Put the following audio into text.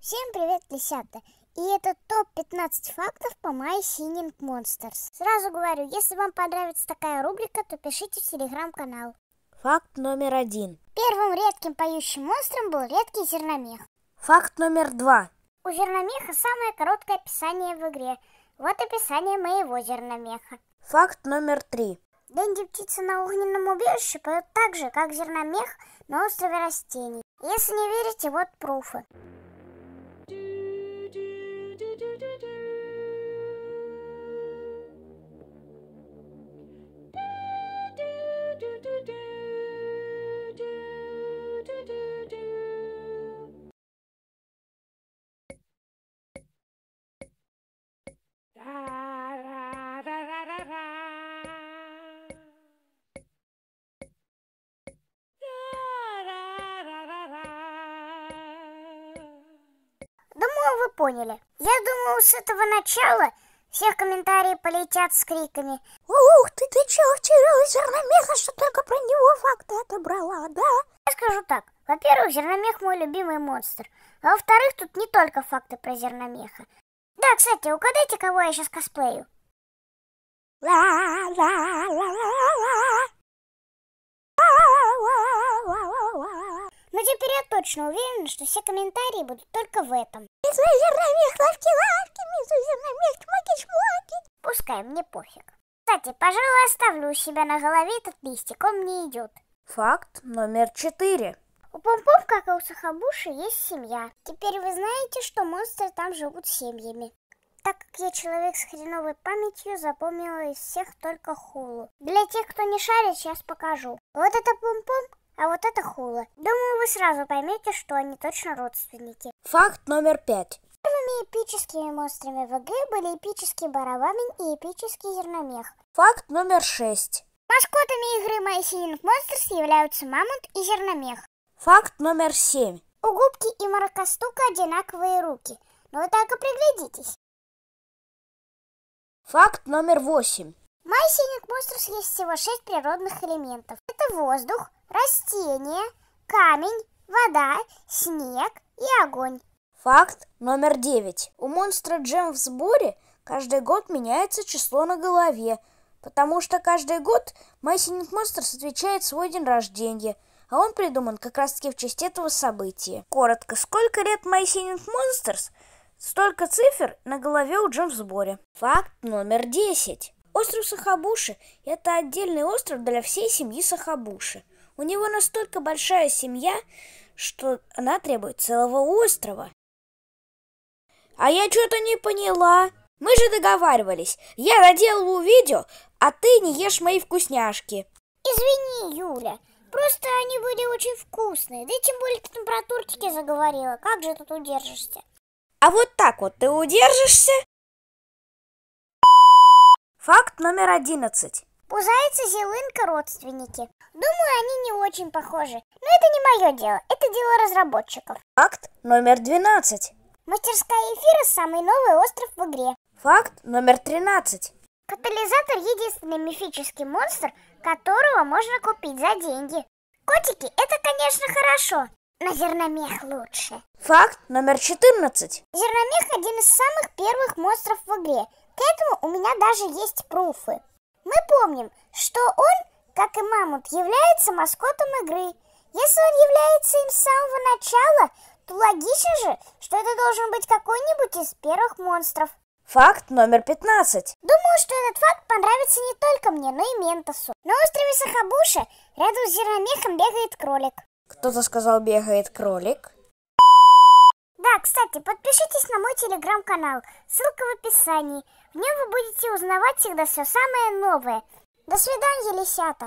Всем привет, лисята! И это топ-15 фактов по My Singing Monsters. Сразу говорю, если вам понравится такая рубрика, то пишите в телеграм-канал. Факт номер один. Первым редким поющим монстром был редкий зерномех. Факт номер два. У зерномеха самое короткое описание в игре. Вот описание моего зерномеха. Факт номер три. Денди птица на огненном убежище поет так же, как зерномех на острове растений. Если не верите, вот пруфы. поняли. Я думаю, с этого начала все комментарии полетят с криками. Ух ты, ты чего вчера зерномеха, что только про него факты отобрала, да? Я скажу так. Во-первых, зерномех мой любимый монстр. А во-вторых, тут не только факты про зерномеха. Да, кстати, угадайте, кого я сейчас косплею. Ла-ла-ла-ла-ла точно уверена, что все комментарии будут только в этом. Пускай, мне пофиг. Кстати, пожалуй, оставлю у себя на голове этот листик, он мне идет. Факт номер четыре. У помпов, как и у сахабуши, есть семья. Теперь вы знаете, что монстры там живут семьями. Так как я человек с хреновой памятью, запомнила из всех только хулу. Для тех, кто не шарит, сейчас покажу. Вот это помпом а вот это Хула. Думаю, вы сразу поймете, что они точно родственники. Факт номер пять. Первыми эпическими монстрами в игре были эпический барабамень и эпический зерномех. Факт номер шесть. Маскотами игры My Singing Monsters являются мамонт и зерномех. Факт номер семь. У губки и маракастука одинаковые руки. Ну так и приглядитесь. Факт номер восемь. Масленник монструс есть всего шесть природных элементов. Это воздух, растение, камень, вода, снег и огонь. Факт номер девять. У монстра Джем в сборе каждый год меняется число на голове, потому что каждый год Масленник монстр отвечает свой день рождения, а он придуман как раз таки в честь этого события. Коротко, сколько лет Масленник Монстрс? Столько цифр на голове у Джем в сборе. Факт номер десять. Остров Сахабуши – это отдельный остров для всей семьи Сахабуши. У него настолько большая семья, что она требует целого острова. А я что-то не поняла. Мы же договаривались. Я доделываю видео, а ты не ешь мои вкусняшки. Извини, Юля, Просто они были очень вкусные. Да и тем более ты про тортики заговорила. Как же тут удержишься? А вот так вот ты удержишься? Факт номер одиннадцать. У зайца зелынка родственники. Думаю, они не очень похожи. Но это не мое дело, это дело разработчиков. Факт номер двенадцать. Мастерская эфира – самый новый остров в игре. Факт номер тринадцать. Катализатор – единственный мифический монстр, которого можно купить за деньги. Котики – это, конечно, хорошо, но зерномех лучше. Факт номер четырнадцать. Зерномех – один из самых первых монстров в игре, к этому у меня даже есть пруфы. Мы помним, что он, как и Мамут, является маскотом игры. Если он является им с самого начала, то логично же, что это должен быть какой-нибудь из первых монстров. Факт номер 15. Думаю, что этот факт понравится не только мне, но и Ментосу. На острове Сахабуша рядом с зерномехом бегает кролик. Кто-то сказал бегает кролик. Да, кстати, подпишитесь на мой телеграм-канал, ссылка в описании. В нем вы будете узнавать всегда все самое новое. До свидания, лисята!